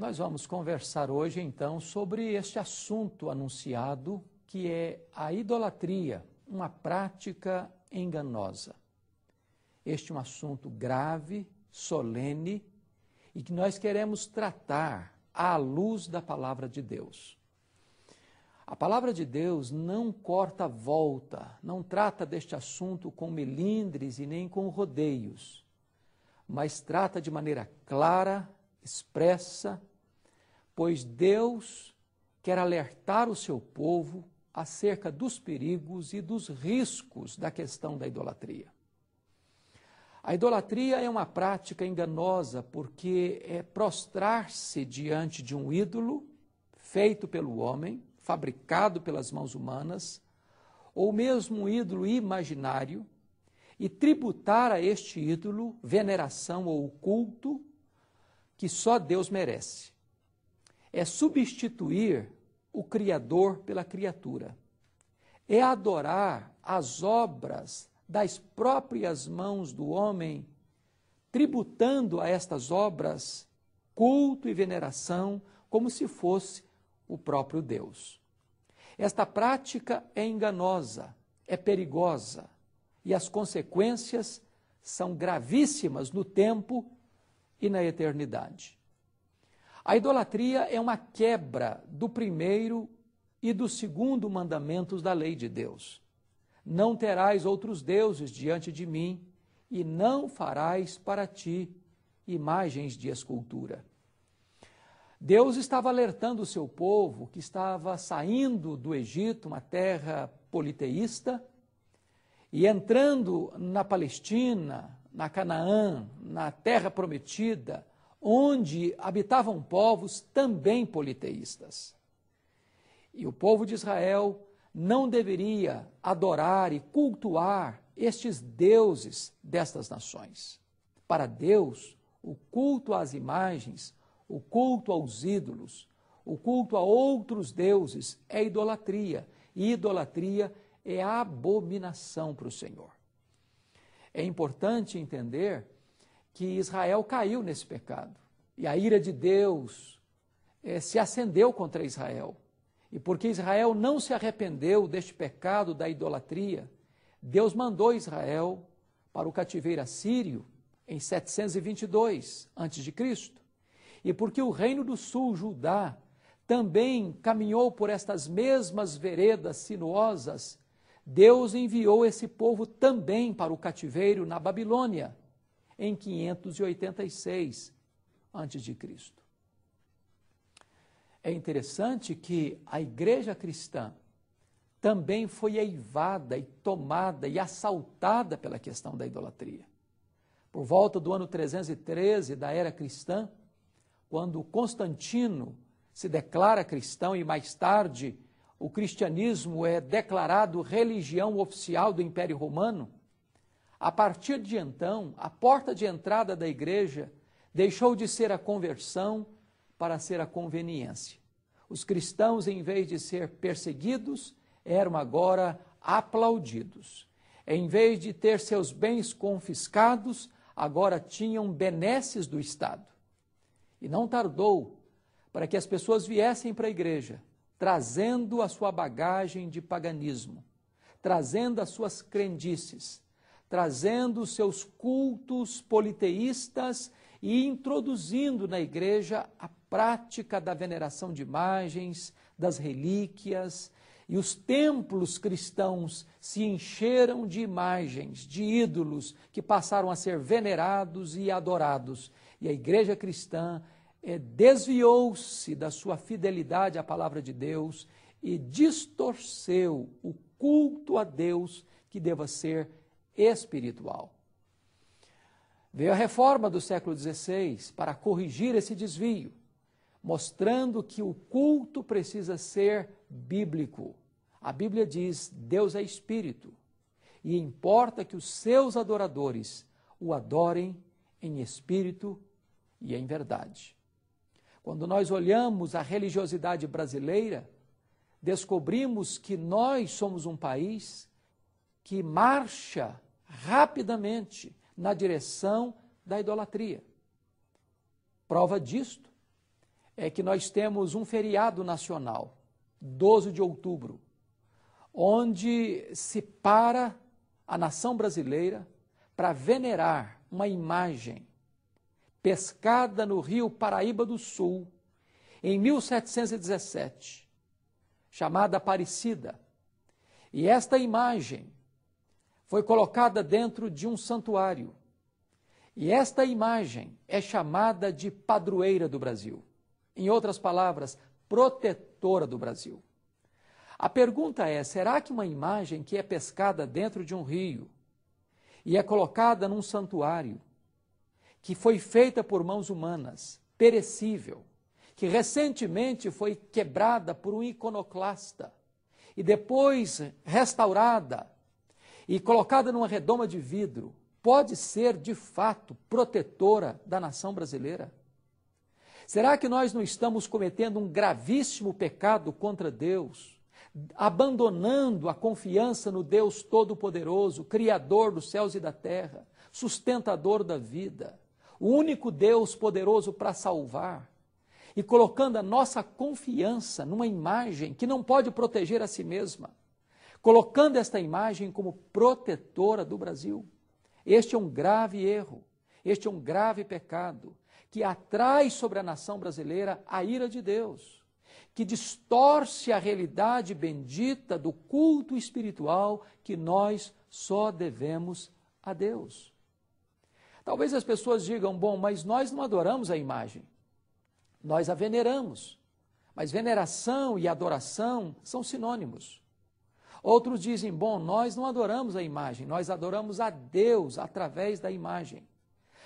Nós vamos conversar hoje então sobre este assunto anunciado que é a idolatria, uma prática enganosa. Este é um assunto grave, solene e que nós queremos tratar à luz da palavra de Deus. A palavra de Deus não corta volta, não trata deste assunto com melindres e nem com rodeios, mas trata de maneira clara, expressa pois Deus quer alertar o seu povo acerca dos perigos e dos riscos da questão da idolatria. A idolatria é uma prática enganosa porque é prostrar-se diante de um ídolo feito pelo homem, fabricado pelas mãos humanas, ou mesmo um ídolo imaginário, e tributar a este ídolo veneração ou culto que só Deus merece é substituir o Criador pela criatura, é adorar as obras das próprias mãos do homem, tributando a estas obras culto e veneração como se fosse o próprio Deus. Esta prática é enganosa, é perigosa e as consequências são gravíssimas no tempo e na eternidade. A idolatria é uma quebra do primeiro e do segundo mandamentos da lei de Deus. Não terás outros deuses diante de mim, e não farás para ti imagens de escultura. Deus estava alertando o seu povo que estava saindo do Egito, uma terra politeísta, e entrando na Palestina, na Canaã, na terra prometida, onde habitavam povos também politeístas. E o povo de Israel não deveria adorar e cultuar estes deuses destas nações. Para Deus, o culto às imagens, o culto aos ídolos, o culto a outros deuses é idolatria, e idolatria é abominação para o Senhor. É importante entender que Israel caiu nesse pecado. E a ira de Deus eh, se acendeu contra Israel. E porque Israel não se arrependeu deste pecado da idolatria, Deus mandou Israel para o cativeiro assírio em 722 a.C. E porque o reino do sul, Judá, também caminhou por estas mesmas veredas sinuosas, Deus enviou esse povo também para o cativeiro na Babilônia, em 586 a.C. É interessante que a igreja cristã também foi eivada e tomada e assaltada pela questão da idolatria. Por volta do ano 313 da era cristã, quando Constantino se declara cristão e mais tarde o cristianismo é declarado religião oficial do Império Romano, a partir de então, a porta de entrada da igreja deixou de ser a conversão para ser a conveniência. Os cristãos, em vez de ser perseguidos, eram agora aplaudidos. Em vez de ter seus bens confiscados, agora tinham benesses do Estado. E não tardou para que as pessoas viessem para a igreja, trazendo a sua bagagem de paganismo, trazendo as suas crendices, trazendo seus cultos politeístas e introduzindo na igreja a prática da veneração de imagens, das relíquias, e os templos cristãos se encheram de imagens, de ídolos que passaram a ser venerados e adorados. E a igreja cristã é, desviou-se da sua fidelidade à palavra de Deus e distorceu o culto a Deus que deva ser espiritual. Veio a reforma do século XVI para corrigir esse desvio, mostrando que o culto precisa ser bíblico. A Bíblia diz: Deus é espírito, e importa que os seus adoradores o adorem em espírito e em verdade. Quando nós olhamos a religiosidade brasileira, descobrimos que nós somos um país que marcha rapidamente na direção da idolatria. Prova disto é que nós temos um feriado nacional, 12 de outubro, onde se para a nação brasileira para venerar uma imagem pescada no rio Paraíba do Sul em 1717, chamada Aparecida. E esta imagem foi colocada dentro de um santuário. E esta imagem é chamada de padroeira do Brasil. Em outras palavras, protetora do Brasil. A pergunta é: será que uma imagem que é pescada dentro de um rio e é colocada num santuário, que foi feita por mãos humanas, perecível, que recentemente foi quebrada por um iconoclasta e depois restaurada e colocada numa redoma de vidro, pode ser de fato protetora da nação brasileira? Será que nós não estamos cometendo um gravíssimo pecado contra Deus, abandonando a confiança no Deus Todo-Poderoso, Criador dos céus e da terra, sustentador da vida, o único Deus poderoso para salvar? e colocando a nossa confiança numa imagem que não pode proteger a si mesma, colocando esta imagem como protetora do Brasil. Este é um grave erro, este é um grave pecado que atrai sobre a nação brasileira a ira de Deus, que distorce a realidade bendita do culto espiritual que nós só devemos a Deus. Talvez as pessoas digam: bom, mas nós não adoramos a imagem, nós a veneramos. Mas veneração e adoração são sinônimos. Outros dizem: bom, nós não adoramos a imagem, nós adoramos a Deus através da imagem.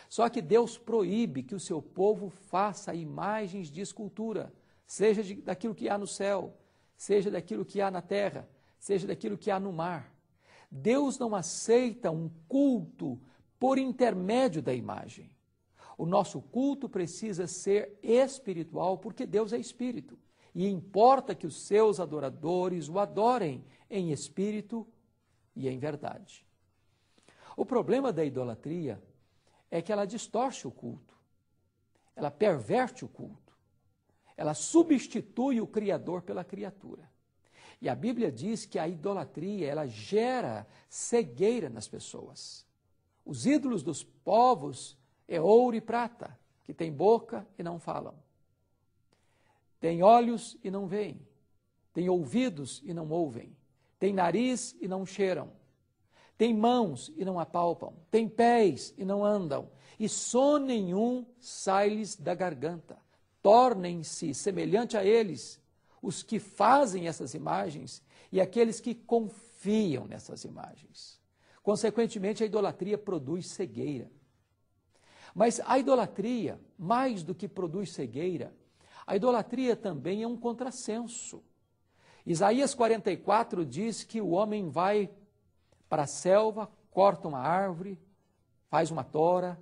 Só que Deus proíbe que o seu povo faça imagens de escultura, seja de, daquilo que há no céu, seja daquilo que há na terra, seja daquilo que há no mar. Deus não aceita um culto por intermédio da imagem. O nosso culto precisa ser espiritual, porque Deus é espírito e importa que os seus adoradores o adorem em espírito e em verdade. O problema da idolatria é que ela distorce o culto, ela perverte o culto, ela substitui o Criador pela criatura. E a Bíblia diz que a idolatria, ela gera cegueira nas pessoas. Os ídolos dos povos é ouro e prata, que têm boca e não falam. Tem olhos e não veem, tem ouvidos e não ouvem, tem nariz e não cheiram, tem mãos e não apalpam, tem pés e não andam, e som nenhum sai-lhes da garganta. Tornem-se semelhante a eles os que fazem essas imagens e aqueles que confiam nessas imagens. Consequentemente, a idolatria produz cegueira. Mas a idolatria, mais do que produz cegueira, a idolatria também é um contrassenso. Isaías 44 diz que o homem vai para a selva, corta uma árvore, faz uma tora,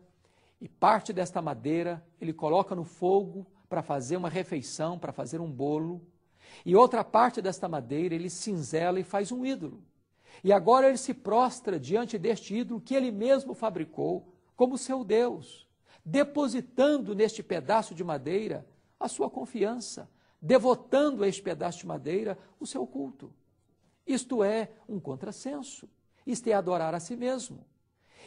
e parte desta madeira ele coloca no fogo para fazer uma refeição, para fazer um bolo, e outra parte desta madeira ele cinzela e faz um ídolo. E agora ele se prostra diante deste ídolo que ele mesmo fabricou como seu Deus, depositando neste pedaço de madeira a sua confiança, devotando a este pedaço de madeira o seu culto. Isto é um contrassenso. Isto é adorar a si mesmo.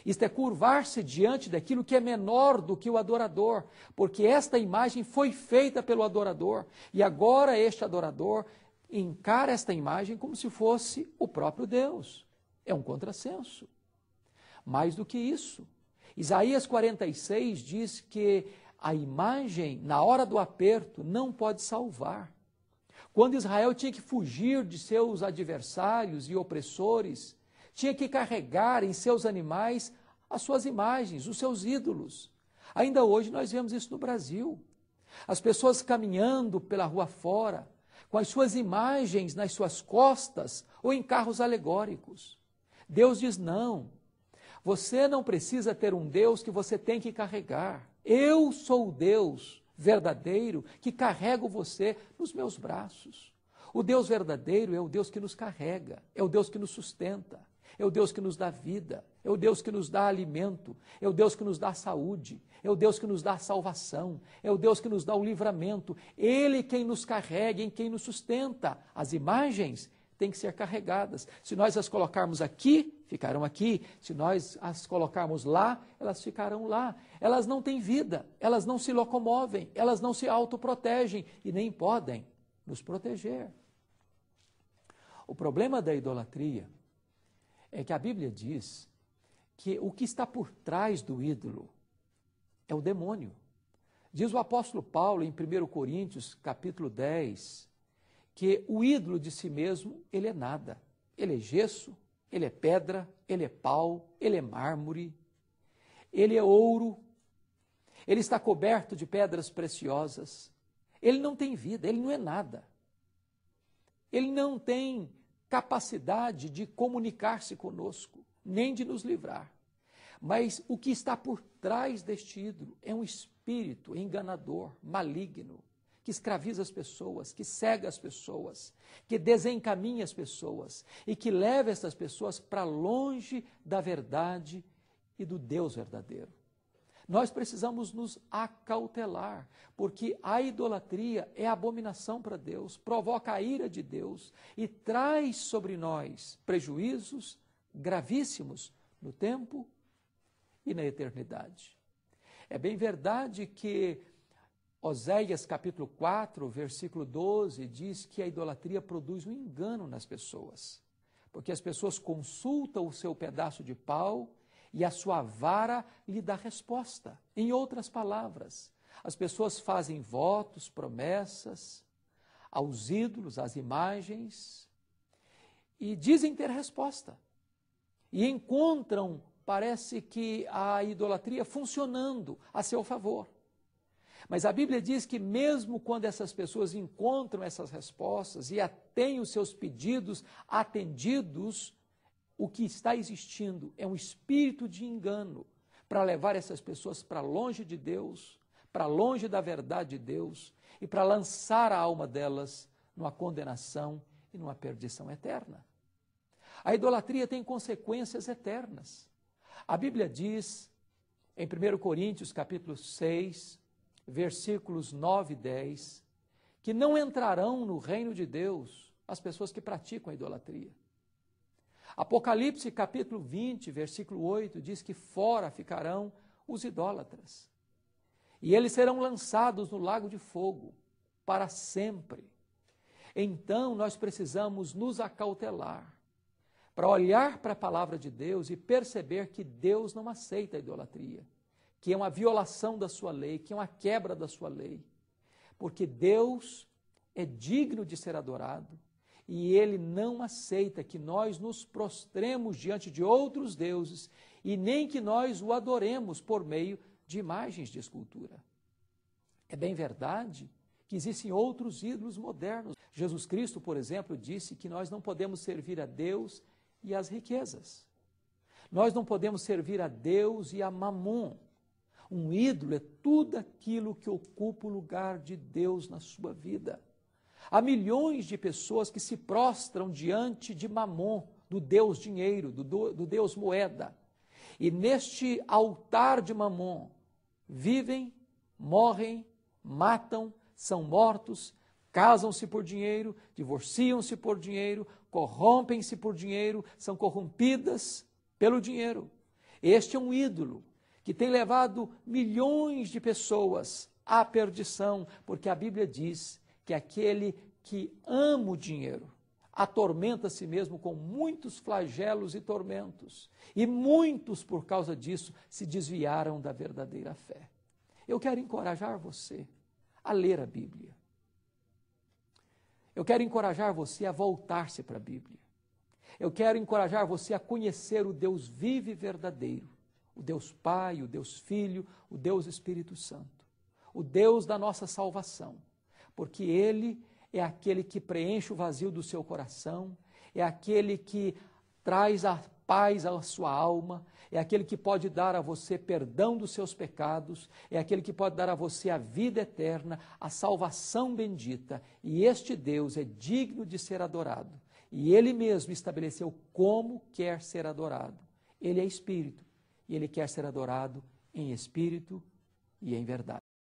Isto é curvar-se diante daquilo que é menor do que o adorador, porque esta imagem foi feita pelo adorador e agora este adorador encara esta imagem como se fosse o próprio Deus. É um contrassenso. Mais do que isso, Isaías 46 diz que a imagem, na hora do aperto, não pode salvar. Quando Israel tinha que fugir de seus adversários e opressores, tinha que carregar em seus animais as suas imagens, os seus ídolos. Ainda hoje nós vemos isso no Brasil. As pessoas caminhando pela rua fora, com as suas imagens nas suas costas ou em carros alegóricos. Deus diz: não. Você não precisa ter um Deus que você tem que carregar. Eu sou o Deus verdadeiro que carrego você nos meus braços. O Deus verdadeiro é o Deus que nos carrega, é o Deus que nos sustenta, é o Deus que nos dá vida, é o Deus que nos dá alimento, é o Deus que nos dá saúde, é o Deus que nos dá salvação, é o Deus que nos dá o livramento. Ele é quem nos carrega, em quem nos sustenta. As imagens têm que ser carregadas. Se nós as colocarmos aqui, ficarão aqui. Se nós as colocarmos lá, elas ficarão lá. Elas não têm vida, elas não se locomovem, elas não se autoprotegem e nem podem nos proteger. O problema da idolatria é que a Bíblia diz que o que está por trás do ídolo é o demônio. Diz o apóstolo Paulo em 1 Coríntios, capítulo 10, que o ídolo de si mesmo, ele é nada. Ele é gesso, ele é pedra, ele é pau, ele é mármore, ele é ouro, ele está coberto de pedras preciosas. Ele não tem vida, ele não é nada. Ele não tem capacidade de comunicar-se conosco, nem de nos livrar. Mas o que está por trás deste ídolo é um espírito enganador, maligno, que escraviza as pessoas, que cega as pessoas, que desencaminha as pessoas e que leva essas pessoas para longe da verdade e do Deus verdadeiro. Nós precisamos nos acautelar, porque a idolatria é abominação para Deus, provoca a ira de Deus e traz sobre nós prejuízos gravíssimos no tempo e na eternidade. É bem verdade que Oséias capítulo 4, versículo 12 diz que a idolatria produz um engano nas pessoas, porque as pessoas consultam o seu pedaço de pau e a sua vara lhe dá resposta. Em outras palavras, as pessoas fazem votos, promessas aos ídolos, às imagens, e dizem ter resposta. E encontram, parece que, a idolatria funcionando a seu favor. Mas a Bíblia diz que, mesmo quando essas pessoas encontram essas respostas e têm os seus pedidos atendidos, o que está existindo é um espírito de engano para levar essas pessoas para longe de Deus, para longe da verdade de Deus e para lançar a alma delas numa condenação e numa perdição eterna. A idolatria tem consequências eternas. A Bíblia diz, em 1 Coríntios capítulo 6, versículos 9 e 10, que não entrarão no reino de Deus as pessoas que praticam a idolatria. Apocalipse capítulo 20, versículo 8, diz que fora ficarão os idólatras. E eles serão lançados no lago de fogo para sempre. Então nós precisamos nos acautelar para olhar para a palavra de Deus e perceber que Deus não aceita a idolatria que é uma violação da sua lei, que é uma quebra da sua lei. Porque Deus é digno de ser adorado e ele não aceita que nós nos prostremos diante de outros deuses e nem que nós o adoremos por meio de imagens de escultura. É bem verdade que existem outros ídolos modernos. Jesus Cristo, por exemplo, disse que nós não podemos servir a Deus e às riquezas. Nós não podemos servir a Deus e a Mamon. Um ídolo é tudo aquilo que ocupa o lugar de Deus na sua vida. Há milhões de pessoas que se prostram diante de Mamon, do Deus dinheiro, do, do Deus moeda. E neste altar de Mamon vivem, morrem, matam, são mortos, casam-se por dinheiro, divorciam-se por dinheiro, corrompem-se por dinheiro, são corrompidas pelo dinheiro. Este é um ídolo que tem levado milhões de pessoas à perdição, porque a Bíblia diz que aquele que ama o dinheiro atormenta a si mesmo com muitos flagelos e tormentos, e muitos por causa disso se desviaram da verdadeira fé. Eu quero encorajar você a ler a Bíblia. Eu quero encorajar você a voltar-se para a Bíblia. Eu quero encorajar você a conhecer o Deus vivo e verdadeiro o Deus Pai, o Deus Filho, o Deus Espírito Santo, o Deus da nossa salvação, porque Ele é aquele que preenche o vazio do seu coração, é aquele que traz a paz à sua alma, é aquele que pode dar a você perdão dos seus pecados, é aquele que pode dar a você a vida eterna, a salvação bendita. E este Deus é digno de ser adorado. E ele mesmo estabeleceu como quer ser adorado. Ele é espírito e ele quer ser adorado em espírito e em verdade.